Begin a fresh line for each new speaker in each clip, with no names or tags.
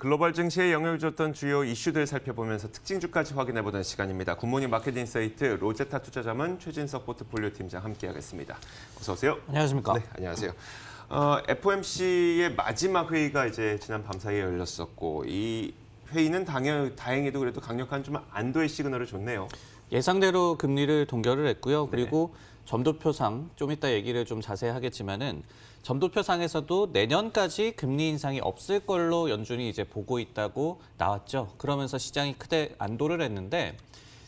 글로벌 증시에 영향을 줬던 주요 이슈들 살펴보면서 특징주까지 확인해보는 시간입니다. 굿모닝 마켓 인사이트 로제타 투자자문 최진석 포트폴리오 팀장 함께하겠습니다. 어서 오세요. 안녕하십니까. 네, 안녕하세요. 어, FOMC의 마지막 회의가 이제 지난 밤 사이에 열렸었고 이 회의는 당연, 다행히도 그래도 강력한 좀 안도의 시그널을 줬네요. 예상대로 금리를 동결을 했고요. 네. 그리고 네. 점도표상
좀 이따 얘기를 좀 자세히 하겠지만은 점도표상에서도 내년까지 금리 인상이 없을 걸로 연준이 이제 보고 있다고 나왔죠. 그러면서 시장이 크게 안도를 했는데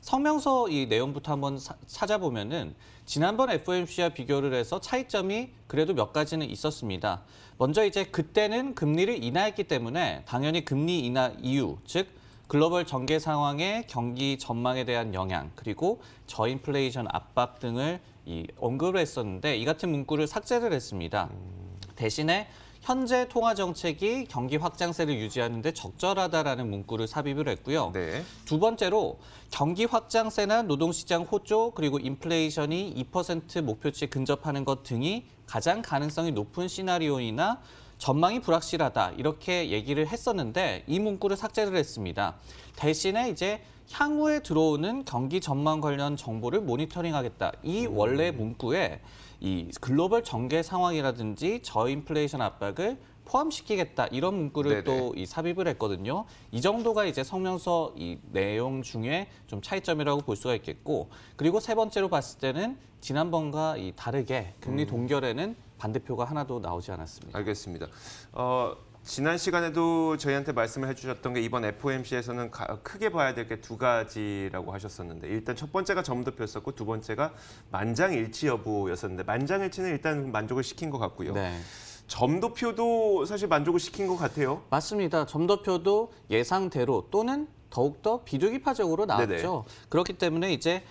성명서 이 내용부터 한번 사, 찾아보면은 지난번 FOMC와 비교를 해서 차이점이 그래도 몇 가지는 있었습니다. 먼저 이제 그때는 금리를 인하했기 때문에 당연히 금리 인하 이유, 즉 글로벌 전개 상황의 경기 전망에 대한 영향, 그리고 저인플레이션 압박 등을 이 언급을 했었는데 이 같은 문구를 삭제를 했습니다. 대신에 현재 통화 정책이 경기 확장세를 유지하는 데 적절하다라는 문구를 삽입을 했고요. 네. 두 번째로 경기 확장세나 노동시장 호조 그리고 인플레이션이 2% 목표치에 근접하는 것 등이 가장 가능성이 높은 시나리오이나 전망이 불확실하다 이렇게 얘기를 했었는데 이 문구를 삭제를 했습니다. 대신에 이제 향후에 들어오는 경기 전망 관련 정보를 모니터링하겠다. 이 음. 원래 문구에 이 글로벌 정계 상황이라든지 저인플레이션 압박을 포함시키겠다 이런 문구를 또 이 삽입을 했거든요. 이 정도가 이제 성명서 이 내용 중에 좀 차이점이라고 볼 수가 있겠고 그리고 세 번째로 봤을 때는 지난번과 이 다르게
금리 음. 동결에는 반대표가 하나도 나오지 않았습니다. 알겠습니다. 어, 지난 시간에도 저희한테 말씀을 해주셨던 게 이번 FOMC에서는 크게 봐야 될 게 두 가지라고 하셨었는데 일단 첫 번째가 점도표였었고 두 번째가 만장일치 여부였었는데 만장일치는 일단 만족을 시킨 것 같고요. 네. 점도표도 사실 만족을 시킨 것 같아요. 맞습니다. 점도표도 예상대로 또는 더욱더 비둘기파적으로 나왔죠. 네네.
그렇기 때문에 이제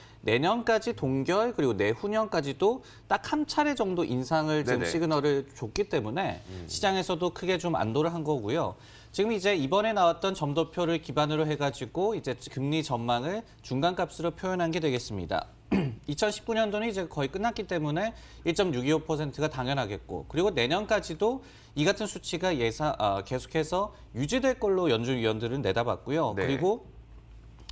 내년까지 동결 그리고 내후년까지도 딱 한 차례 정도 인상을 지금 네네. 시그널을 줬기 때문에 음. 시장에서도 크게 좀 안도를 한 거고요. 지금 이제 이번에 나왔던 점도표를 기반으로 해가지고 이제 금리 전망을 중간값으로 표현한 게 되겠습니다. 2019년도는 이제 거의 끝났기 때문에 1.625%가 당연하겠고 그리고 내년까지도 이 같은 수치가 예상 아, 계속해서 유지될 걸로 연준 위원들은 내다봤고요. 네. 그리고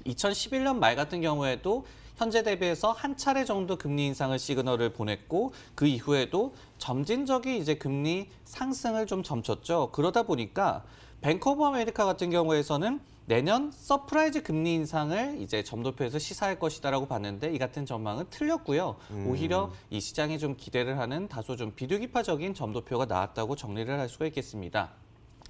2011년 말 같은 경우에도 현재 대비해서 한 차례 정도 금리 인상을 시그널을 보냈고 그 이후에도 점진적인 이제 금리 상승을 좀 점쳤죠. 그러다 보니까 뱅커 버 아메리카 같은 경우에서는 내년 서프라이즈 금리 인상을 이제 점도표에서 시사할 것이다라고 봤는데 이 같은 전망은 틀렸고요. 음. 오히려 이 시장이 좀 기대를 하는 다소 좀 비둘기파적인 점도표가 나왔다고 정리를 할 수가 있겠습니다.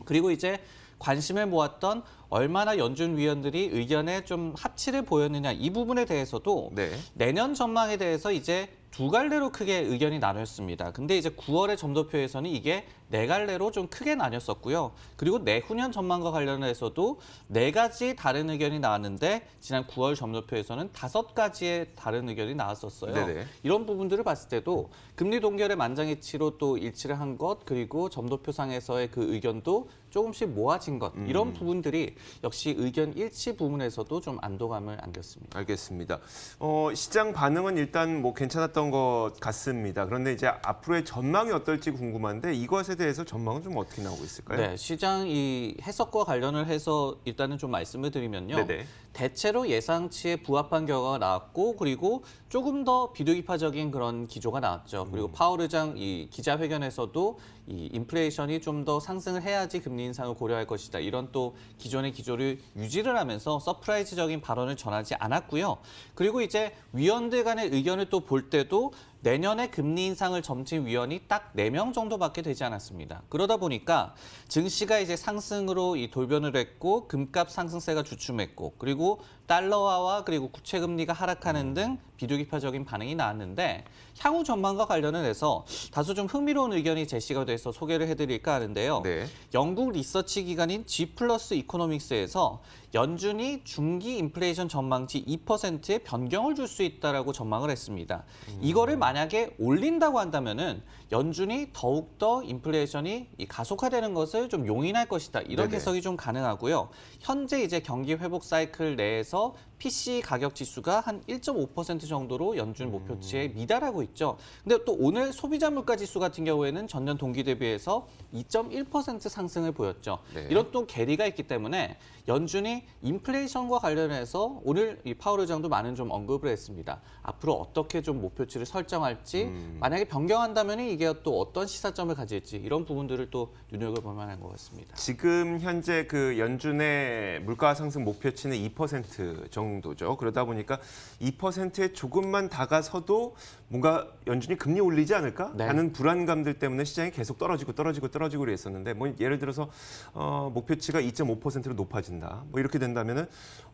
그리고 이제 관심을 모았던 얼마나 연준 위원들이 의견에 좀 합치를 보였느냐 이 부분에 대해서도 네. 내년 전망에 대해서 이제 두 갈래로 크게 의견이 나눴습니다. 근데 이제 9월의 점도표에서는 이게 네 갈래로 좀 크게 나뉘었었고요. 그리고 내후년 네 전망과 관련해서도 네 가지 다른 의견이 나왔는데 지난 9월 점도표에서는 다섯 가지의 다른 의견이 나왔었어요. 네네. 이런 부분들을 봤을 때도 금리 동결의 만장일치로 또 일치를 한 것 그리고 점도표상에서의 그 의견도
조금씩 모아진 것 음. 이런 부분들이 역시 의견 일치 부분에서도 좀 안도감을 안겼습니다. 알겠습니다. 어, 시장 반응은 일단 뭐 괜찮았던 것 같습니다. 그런데 이제 앞으로의 전망이 어떨지 궁금한데 이것에 대해서 전망은 좀 어떻게 나오고 있을까요? 네, 시장
이 해석과 관련을 해서 일단은 좀 말씀을 드리면요. 네네. 대체로 예상치에 부합한 결과가 나왔고 그리고 조금 더 비둘기파적인 그런 기조가 나왔죠. 그리고 음. 파월 의장 이 기자회견에서도 이 인플레이션이 좀 더 상승을 해야지 금리 인상을 고려할 것이다. 이런 또 기존의 기조를 유지를 하면서 서프라이즈적인 발언을 전하지 않았고요. 그리고 이제 위원들 간의 의견을 또 볼 때도 내년에 금리 인상을 점친 위원이 딱 네 명 정도밖에 되지 않았습니다. 그러다 보니까 증시가 이제 상승으로 이 돌변을 했고 금값 상승세가 주춤했고 그리고 그리고 달러화와 그리고 국채 금리가 하락하는 음. 등 비둘기파적인 반응이 나왔는데 향후 전망과 관련해서 다소 좀 흥미로운 의견이 제시가 돼서 소개를 해드릴까 하는데요. 네. 영국 리서치 기관인 G 플러스 이코노믹스에서 연준이 중기 인플레이션 전망치 2%의 변경을 줄 수 있다라고 전망을 했습니다. 음. 이거를 만약에 올린다고 한다면은 연준이 더욱 더 인플레이션이 가속화되는 것을 좀 용인할 것이다 이런 네네. 해석이 좀 가능하고요. 현재 이제 경기 회복 사이클 내에서 하면서 PC 가격 지수가 한 1.5% 정도로 연준 목표치에 음. 미달하고 있죠. 근데 또 오늘 소비자 물가 지수 같은 경우에는 전년 동기 대비해서 2.1% 상승을 보였죠. 네. 이런 또계리가 있기 때문에 연준이 인플레이션과 관련해서 오늘 이 파월 의장도 많은 좀 언급을 했습니다. 앞으로 어떻게 좀 목표치를 설정할지 음. 만약에 변경한다면 이게 또 어떤 시사점을 가질지 이런 부분들을 또 눈여겨볼 만한 것 같습니다.
지금 현재 그 연준의 물가 상승 목표치는 2%그 정도죠. 그러다 보니까 2%에 조금만 다가서도 뭔가 연준이 금리 올리지 않을까 네. 하는 불안감들 때문에 시장이 계속 떨어지고 떨어지고 떨어지고 그랬었는데 뭐 예를 들어서 어, 목표치가 2.5%로 높아진다. 뭐 이렇게 된다면은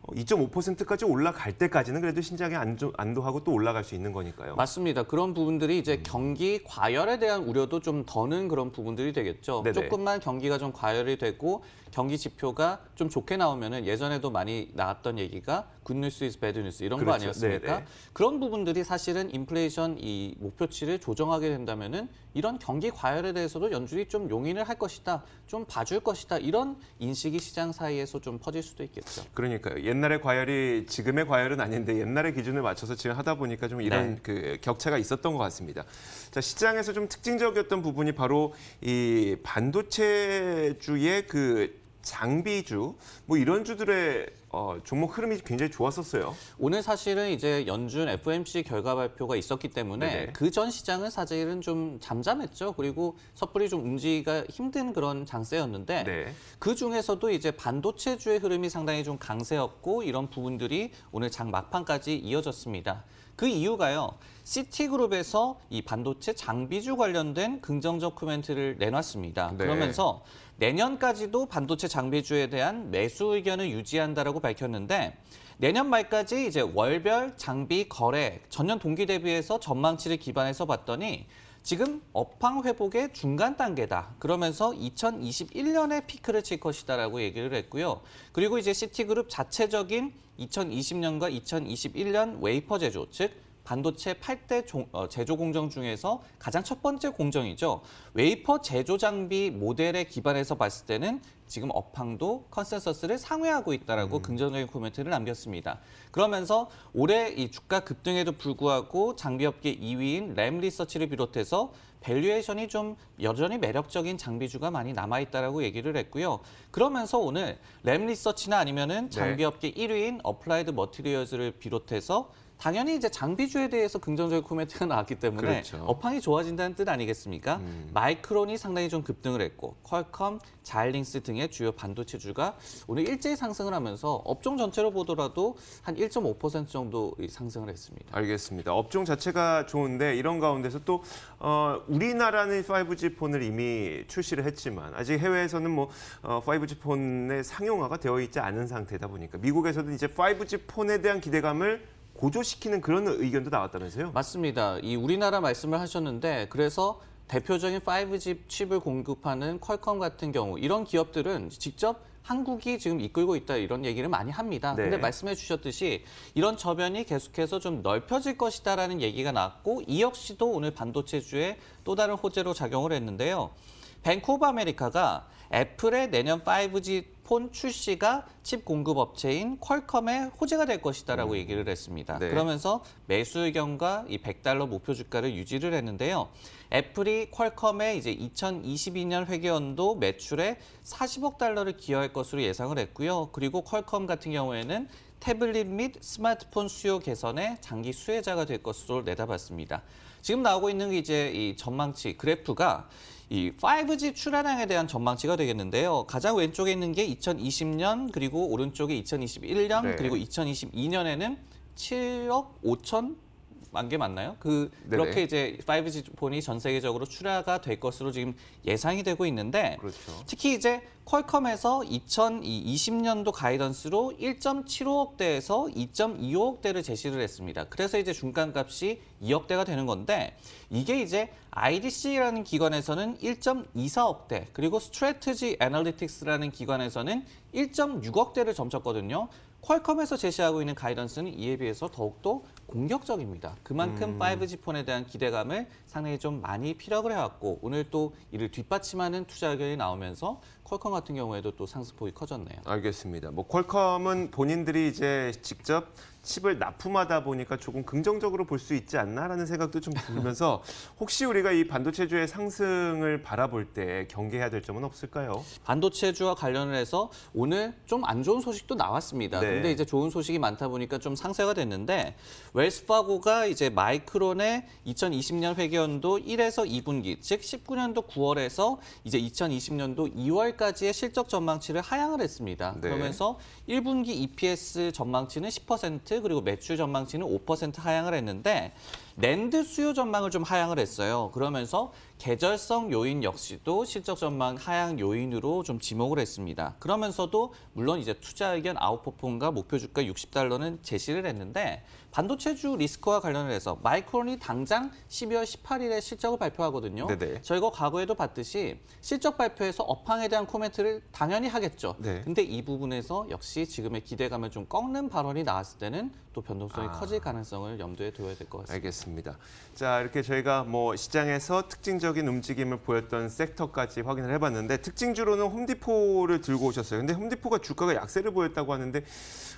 2.5%까지 어, 올라갈 때까지는 그래도 신장이 안조, 안도하고 또 올라갈 수 있는 거니까요. 맞습니다. 그런 부분들이 이제 음. 경기
과열에 대한 우려도 좀 더는 그런 부분들이 되겠죠. 네네. 조금만 경기가 좀 과열이 되고 경기 지표가 좀 좋게 나오면은 예전에도 많이 나왔던 얘기가 굿뉴스 이즈 배드뉴스 이런 그렇죠. 거 아니었습니까? 네네. 네. 그런 부분들이 사실은 인플레이션 이 목표치를 조정하게 된다면은 이런 경기 과열에 대해서도 연준이 좀 용인을 할 것이다. 좀 봐줄 것이다.
이런 인식이 시장 사이에서 좀 퍼질 수도 있겠죠. 그러니까 옛날의 과열이 지금의 과열은 아닌데 옛날의 기준을 맞춰서 지금 하다 보니까 좀 이런 네. 그 격차가 있었던 것 같습니다. 자, 시장에서 좀 특징적이었던 부분이 바로 이 반도체 주의 그 장비주 뭐 이런 주들의 어, 종목 흐름이 굉장히 좋았었어요.
오늘 사실은 이제 연준 FOMC 결과 발표가 있었기 때문에 그 전 시장은 사실은 좀 잠잠했죠. 그리고 섣불리 좀 움직이기가 힘든 그런 장세였는데 네. 그 중에서도 이제 반도체주의 흐름이 상당히 좀 강세였고 이런 부분들이 오늘 장 막판까지 이어졌습니다. 그 이유가요. 시티그룹에서 이 반도체 장비주 관련된 긍정적 코멘트를 내놨습니다. 네. 그러면서 내년까지도 반도체 장비주에 대한 매수 의견을 유지한다라고 밝혔는데 내년 말까지 이제 월별 장비 거래 전년 동기 대비해서 전망치를 기반해서 봤더니 지금 업황 회복의 중간 단계다. 그러면서 2021년에 피크를 칠 것이다라고 얘기를 했고요. 그리고 이제 시티그룹 자체적인 2020년과 2021년 웨이퍼 제조, 즉 반도체 8대 종, 어, 제조 공정 중에서 가장 첫 번째 공정이죠. 웨이퍼 제조 장비 모델에 기반해서 봤을 때는 지금 업황도 컨센서스를 상회하고 있다라고 음. 긍정적인 코멘트를 남겼습니다. 그러면서 올해 이 주가 급등에도 불구하고 장비업계 2위인 램 리서치를 비롯해서 밸류에이션이 좀 여전히 매력적인 장비주가 많이 남아 있다라고 얘기를 했고요. 그러면서 오늘 램 리서치나 아니면은 네. 장비업계 네. 1위인 어플라이드 머티리얼즈를 비롯해서 당연히 이제 장비주에 대해서 긍정적인 코멘트가 나왔기 때문에 그렇죠. 업황이 좋아진다는 뜻 아니겠습니까? 음. 마이크론이 상당히 좀 급등을 했고 퀄컴, 자일링스 등의 주요 반도체주가 오늘 일제히 상승을 하면서 업종 전체로 보더라도 한 1.5%
정도 상승을 했습니다. 알겠습니다. 업종 자체가 좋은데 이런 가운데서 또 어, 우리나라는 5G 폰을 이미 출시를 했지만 아직 해외에서는 뭐 어, 5G 폰의 상용화가 되어 있지 않은 상태다 보니까 미국에서는 이제 5G 폰에 대한 기대감을 고조시키는 그런 의견도 나왔다면서요? 맞습니다. 이 우리나라 말씀을 하셨는데
그래서 대표적인 5G 칩을 공급하는 퀄컴 같은 경우 이런 기업들은 직접 한국이 지금 이끌고 있다 이런 얘기를 많이 합니다. 네. 근데 말씀해 주셨듯이 이런 저변이 계속해서 좀 넓혀질 것이다라는 얘기가 나왔고 이 역시도 오늘 반도체주의 또 다른 호재로 작용을 했는데요. 벤쿠브 아메리카가 애플의 내년 5G 폰 출시가 칩 공급 업체인 퀄컴의 호재가 될 것이다라고 음. 얘기를 했습니다. 네. 그러면서 매수 의견과 이 100달러 목표 주가를 유지를 했는데요. 애플이 퀄컴의 이제 2022년 회계연도 매출에 40억 달러를 기여할 것으로 예상을 했고요. 그리고 퀄컴 같은 경우에는 태블릿 및 스마트폰 수요 개선에 장기 수혜자가 될 것으로 내다봤습니다. 지금 나오고 있는 이제 이 전망치 그래프가 이 5G 출하량에 대한 전망치가 되겠는데요. 가장 왼쪽에 있는 게 2020년 그리고 오른쪽에 2021년 네. 그리고 2022년에는 7억 5천 만개 맞나요? 그 그렇게 이제 5G 폰이 전 세계적으로 출하가 될 것으로 지금 예상이 되고 있는데 그렇죠. 특히 이제 퀄컴에서 2020년도 가이던스로 1.75억 대에서 2.25억 대를 제시를 했습니다. 그래서 이제 중간값이 2억 대가 되는 건데 이게 이제 IDC라는 기관에서는 1.24억 대 그리고 스트래트지 애널리틱스라는 기관에서는 1.6억 대를 점쳤거든요. 퀄컴에서 제시하고 있는 가이던스는 이에 비해서 더욱더 공격적입니다. 그만큼 음. 5G 폰에 대한 기대감을 상당히 좀 많이 피력을 해왔고 오늘 또 이를 뒷받침하는 투자 의견이 나오면서 퀄컴 같은 경우에도
또 상승폭이 커졌네요. 알겠습니다. 뭐 퀄컴은 본인들이 이제 직접 칩을 납품하다 보니까 조금 긍정적으로 볼 수 있지 않나라는 생각도 좀 들면서 혹시 우리가 이 반도체주의 상승을 바라볼 때 경계해야 될 점은 없을까요? 반도체주와
관련 해서 오늘 좀 안 좋은 소식도 나왔습니다. 네. 근데 이제 좋은 소식이 많다 보니까 좀 상세가 됐는데 웰스파고가 이제 마이크론의 2020년 회계연도 1에서 2분기, 즉 19년도 9월에서 이제 2020년도 2월까지의 실적 전망치를 하향을 했습니다. 네. 그러면서 1분기 EPS 전망치는 10% 5% 그리고 매출 전망치는 5% 하향을 했는데 랜드 수요 전망을 좀 하향을 했어요. 그러면서 계절성 요인 역시도 실적 전망 하향 요인으로 좀 지목을 했습니다. 그러면서도 물론 이제 투자 의견 아웃퍼폼과 목표 주가 60달러는 제시를 했는데 반도체주 리스크와 관련해서 마이크론이 당장 12월 18일에 실적을 발표하거든요. 네네. 저희가 과거에도 봤듯이 실적 발표에서 업황에 대한 코멘트를 당연히 하겠죠. 네. 근데 이 부분에서 역시 지금의 기대감을 좀 꺾는 발언이 나왔을 때는 또
변동성이 아... 커질 가능성을 염두에 두어야 될 것 같습니다. 알겠습니다. 자, 이렇게 저희가 뭐 시장에서 특징적 획기적인 움직임을 보였던 섹터까지 확인을 해봤는데 특징주로는 홈디포를 들고 오셨어요. 근데 홈디포가 주가가 약세를 보였다고 하는데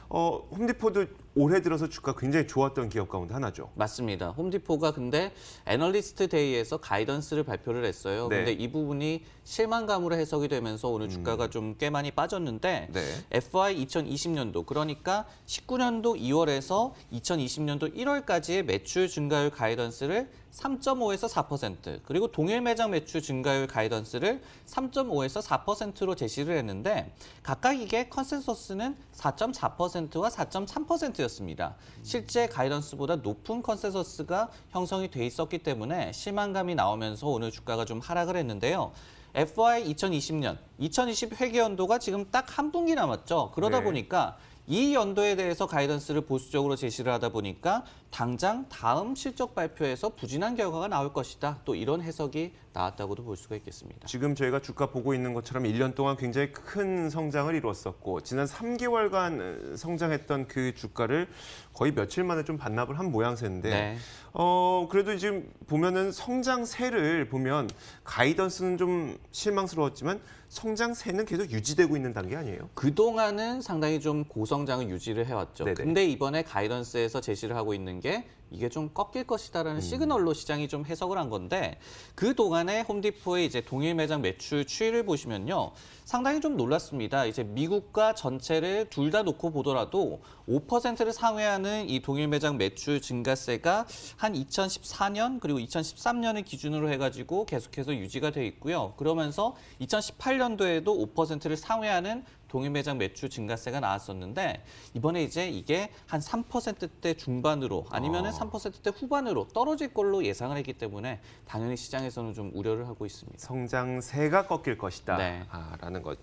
어, 홈디포도 올해 들어서 주가 굉장히 좋았던 기업 가운데 하나죠. 맞습니다. 홈디포가 근데 애널리스트 데이에서
가이던스를 발표를 했어요. 네. 근데 이 부분이 실망감으로 해석이 되면서 오늘 음. 주가가 음. 좀꽤 많이 빠졌는데 네. FY 2020년도 그러니까 19년도 2월에서 2020년도 1월까지의 매출 증가율 가이던스를 3.5에서 4% 그리고 동일 매장 매출 증가율 가이던스를 3.5에서 4%로 제시를 했는데 각각 이게 컨센서스는 4.4%와 4.3%였어요. 되었습니다. 실제 가이던스보다 높은 컨센서스가 형성이 돼 있었기 때문에 실망감이 나오면서 오늘 주가가 좀 하락을 했는데요. FY 2020년, 2020 회계연도가 지금 딱 한 분기 남았죠. 그러다 네. 보니까 이 연도에 대해서 가이던스를 보수적으로 제시를 하다 보니까 당장 다음 실적 발표에서 부진한 결과가 나올 것이다. 또 이런
해석이 나왔다고도 볼 수가 있겠습니다. 지금 저희가 주가 보고 있는 것처럼 1년 동안 굉장히 큰 성장을 이뤘었고 지난 3개월간 어, 성장했던 그 주가를 거의 며칠 만에 좀 반납을 한 모양새인데 네. 어 그래도 지금 보면은 성장세를 보면 가이던스는 좀 실망스러웠지만 성장세는 계속 유지되고 있는 단계 아니에요? 그동안은 상당히 좀 고성장을 유지를 해왔죠. 네네. 근데 이번에 가이던스에서
제시를 하고 있는 게 이게 좀 꺾일 것이다라는 음. 시그널로 시장이 좀 해석을 한 건데 그 동안에 홈디포의 이제 동일 매장 매출 추이를 보시면요 상당히 좀 놀랐습니다. 이제 미국과 전체를 둘 다 놓고 보더라도 5%를 상회하는 이 동일 매장 매출 증가세가 한 2014년 그리고 2013년을 기준으로 해가지고 계속해서 유지가 돼 있고요. 그러면서 2018년도에도 5%를 상회하는 동일 매장 매출 증가세가 나왔었는데 이번에 이제 이게 한 3%대 중반으로 아니면은 3%대 아. 후반으로 떨어질 걸로 예상을 했기 때문에 당연히
시장에서는 좀 우려를 하고 있습니다. 성장세가 꺾일 것이다. 네. 아, 라는 것.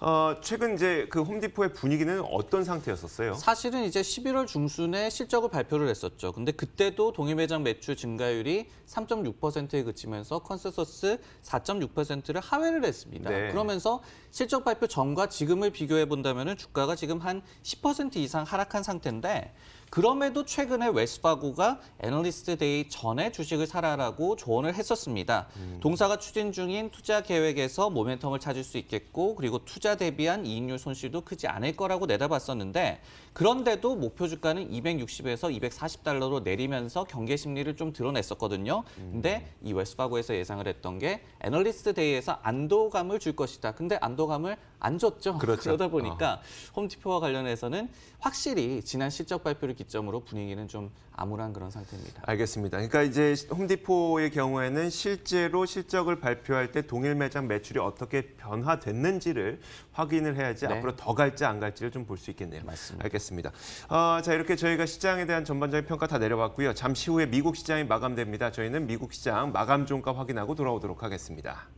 어, 최근 이제 그 홈디포의 분위기는 어떤 상태였었어요? 사실은 이제 11월 중순에
실적을 발표를 했었죠. 근데 그때도 동일 매장 매출 증가율이 3.6%에 그치면서 컨센서스 4.6%를 하회를 했습니다. 네. 그러면서 실적 발표 전과 지금을 비교해 본다면 주가가 지금 한 10% 이상 하락한 상태인데 그럼에도 최근에 웨스파고가 애널리스트 데이 전에 주식을 사라라고 조언을 했었습니다. 음. 동사가 추진 중인 투자 계획에서 모멘텀을 찾을 수 있겠고 그리고 투자 대비한 이익률 손실도 크지 않을 거라고 내다봤었는데 그런데도 목표 주가는 260에서 240달러로 내리면서 경계 심리를 좀 드러냈었거든요. 음. 근데 이 웨스파고에서 예상을 했던 게 애널리스트 데이에서 안도감을 줄 것이다. 근데 안도감을 안 줬죠.
그렇죠. 그러다 보니까
어. 홈티표와 관련해서는 확실히 지난 실적 발표를 기점으로
분위기는 좀 암울한 그런 상태입니다. 알겠습니다. 그러니까 이제 홈디포의 경우에는 실제로 실적을 발표할 때 동일 매장 매출이 어떻게 변화됐는지를 확인을 해야지 네. 앞으로 더 갈지 안 갈지를 좀 볼 수 있겠네요. 맞습니다. 알겠습니다. 어, 자 이렇게 저희가 시장에 대한 전반적인 평가 다 내려봤고요. 잠시 후에 미국 시장이 마감됩니다. 저희는 미국 시장 마감 종가 확인하고 돌아오도록 하겠습니다.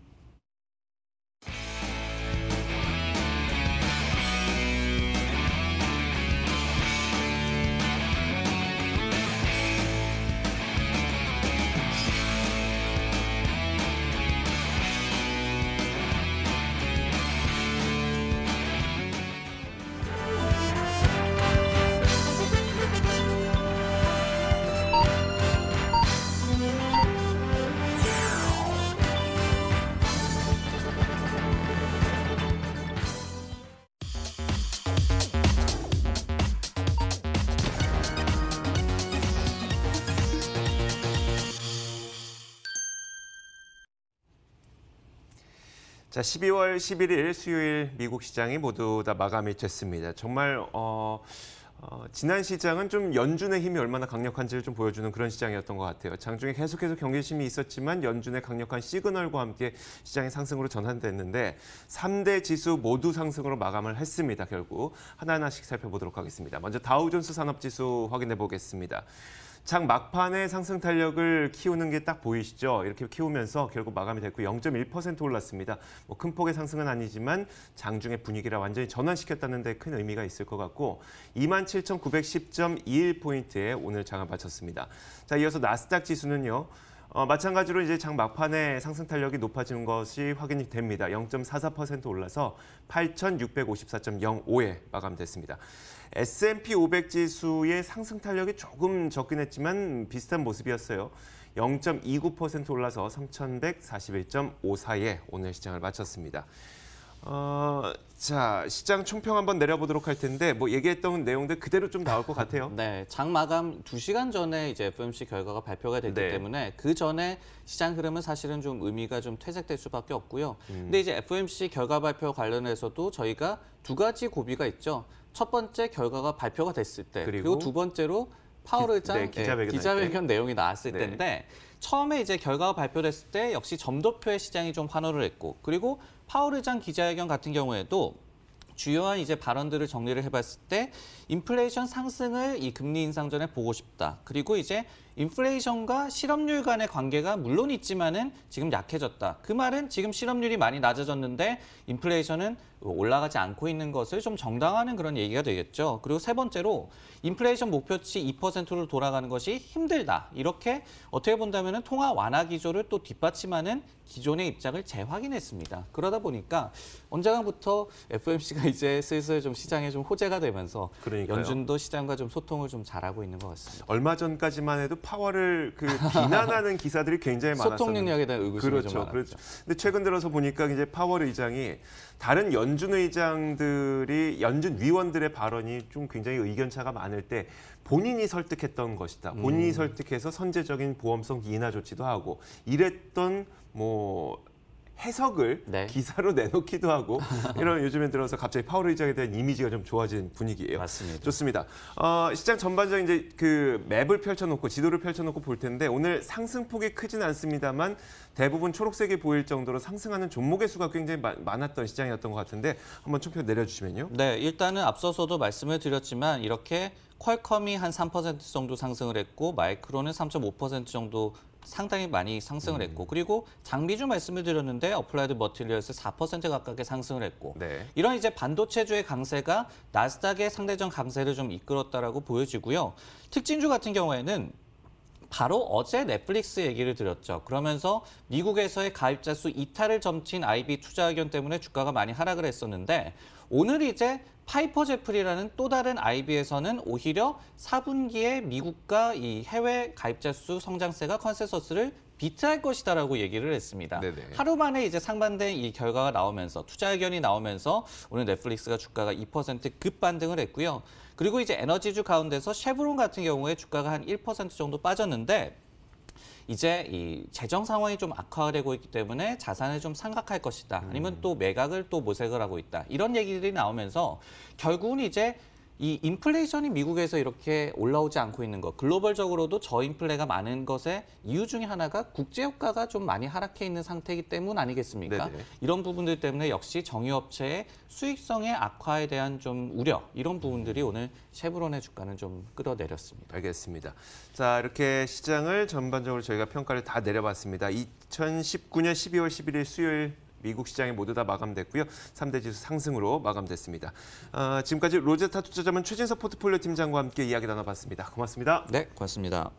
자, 12월 11일 수요일 미국 시장이 모두 다 마감이 됐습니다. 정말 어, 어, 지난 시장은 좀 연준의 힘이 얼마나 강력한지를 좀 보여주는 그런 시장이었던 것 같아요. 장중에 계속해서 경계심이 있었지만 연준의 강력한 시그널과 함께 시장이 상승으로 전환됐는데 3대 지수 모두 상승으로 마감을 했습니다. 결국 하나하나씩 살펴보도록 하겠습니다. 먼저 다우존스 산업지수 확인해 보겠습니다. 장 막판에 상승 탄력을 키우는 게 딱 보이시죠? 이렇게 키우면서 결국 마감이 됐고 0.1% 올랐습니다. 뭐 큰 폭의 상승은 아니지만 장중의 분위기라 완전히 전환시켰다는 데 큰 의미가 있을 것 같고 27,910.21포인트에 오늘 장을 마쳤습니다. 자, 이어서 나스닥 지수는요. 어, 마찬가지로 이제 장 막판에 상승 탄력이 높아지는 것이 확인이 됩니다. 0.44% 올라서 8,654.05에 마감됐습니다. S&P 500 지수의 상승 탄력이 조금 적긴 했지만 비슷한 모습이었어요. 0.29% 올라서 3,141.54에 오늘 시장을 마쳤습니다. 어, 자 시장 총평 한번 내려보도록 할 텐데 뭐 얘기했던 내용들 그대로 좀 나올 것 같아요. 네, 장
마감 2시간 전에 이제 FMC o 결과가 발표가 됐기 네. 때문에 그 전에 시장 흐름은 사실은 좀 의미가 좀 퇴색될 수밖에 없고요. 음. 근데 이제 FMC o 결과 발표 관련해서도 저희가 두 가지 고비가 있죠. 첫 번째 결과가 발표가 됐을 때 그리고, 그리고 두 번째로 파월 의장 네, 네 기자회견, 네, 기자회견 내용이 나왔을 네. 때인데 처음에 이제 결과가 발표됐을 때 역시 점도표의 시장이 좀 환호를 했고 그리고 파월 의장 기자회견 같은 경우에도 주요한 이제 발언들을 정리를 해봤을 때 인플레이션 상승을 이 금리 인상 전에 보고 싶다. 그리고 이제 인플레이션과 실업률 간의 관계가 물론 있지만은 지금 약해졌다. 그 말은 지금 실업률이 많이 낮아졌는데 인플레이션은 올라가지 않고 있는 것을 좀 정당화하는 그런 얘기가 되겠죠. 그리고 세 번째로 인플레이션 목표치 2%로 돌아가는 것이 힘들다. 이렇게 어떻게 본다면 은 통화 완화 기조를 또 뒷받침하는 기존의 입장을 재확인했습니다. 그러다 보니까 언제가부터 FOMC가 이제 슬슬 좀 시장에 좀 호재가 되면서 그러니까요. 연준도 시장과 좀 소통을 좀 잘하고 있는
것 같습니다. 얼마 전까지만 해도 파워를 그 비난하는 기사들이 굉장히 많았어요. 소통 능력에 대한 의구심이 그렇죠, 좀 그렇죠. 그렇죠. 근데 최근 들어서 보니까 이제 파월 의장이 다른 연준 의장들이 연준 위원들의 발언이 좀 굉장히 의견차가 많을 때 본인이 설득했던 것이다. 본인이 음. 설득해서 선제적인 보험성 인하 조치도 하고 이랬던 뭐 해석을 네. 기사로 내놓기도 하고 이런 요즘에 들어서 갑자기 파월 의장에 대한 이미지가 좀 좋아진 분위기예요. 맞습니다. 좋습니다. 어, 시장 전반적인 이제 그 맵을 펼쳐놓고 지도를 펼쳐놓고 볼 텐데 오늘 상승폭이 크진 않습니다만 대부분 초록색이 보일 정도로 상승하는 종목의 수가 굉장히 마, 많았던 시장이었던 것 같은데 한번 총표 내려주시면요. 네, 일단은 앞서서도 말씀을 드렸지만 이렇게 퀄컴이 한 3%
정도 상승을 했고 마이크론은 3.5% 정도 상당히 많이 상승을 음. 했고 그리고 장비주 말씀을 드렸는데 어플라이드 머티리얼스 4% 가깝게 상승을 했고 네. 이런 이제 반도체주의 강세가 나스닥의 상대적 강세를 좀 이끌었다라고 보여지고요. 특징주 같은 경우에는 바로 어제 넷플릭스 얘기를 드렸죠. 그러면서 미국에서의 가입자 수 이탈을 점친 IB 투자 의견 때문에 주가가 많이 하락을 했었는데 오늘 이제 파이퍼 제플이라는 또 다른 IB에서는 오히려 4분기에 미국과 이 해외 가입자 수 성장세가 컨센서스를 비트할 것이다라고 얘기를 했습니다. 네네. 하루 만에 이제 상반된 이 결과가 나오면서 투자 의견이 나오면서 오늘 넷플릭스가 주가가 2% 급반등을 했고요. 그리고 이제 에너지주 가운데서 쉐브론 같은 경우에 주가가 한 1% 정도 빠졌는데 이제 이 재정 상황이 좀 악화되고 있기 때문에 자산을 좀삼각할 것이다. 아니면 음. 또 매각을 또 모색을 하고 있다. 이런 얘기들이 나오면서 결국은 이제 이 인플레이션이 미국에서 이렇게 올라오지 않고 있는 것, 글로벌적으로도 저인플레가 많은 것의 이유 중에 하나가 국제효과가좀 많이 하락해 있는 상태이기 때문 아니겠습니까? 네네. 이런 부분들 때문에 역시 정유업체의 수익성의
악화에 대한 좀 우려, 이런 부분들이 음. 오늘 쉐브론의 주가는 좀 끌어내렸습니다. 알겠습니다. 자, 이렇게 시장을 전반적으로 저희가 평가를 다 내려봤습니다. 2019년 12월 11일 수요일 미국 시장이 모두 다 마감됐고요. 3대 지수 상승으로 마감됐습니다. 아, 지금까지 로제타 투자자문 최진석 포트폴리오 팀장과 함께 이야기 나눠봤습니다. 고맙습니다. 네, 고맙습니다.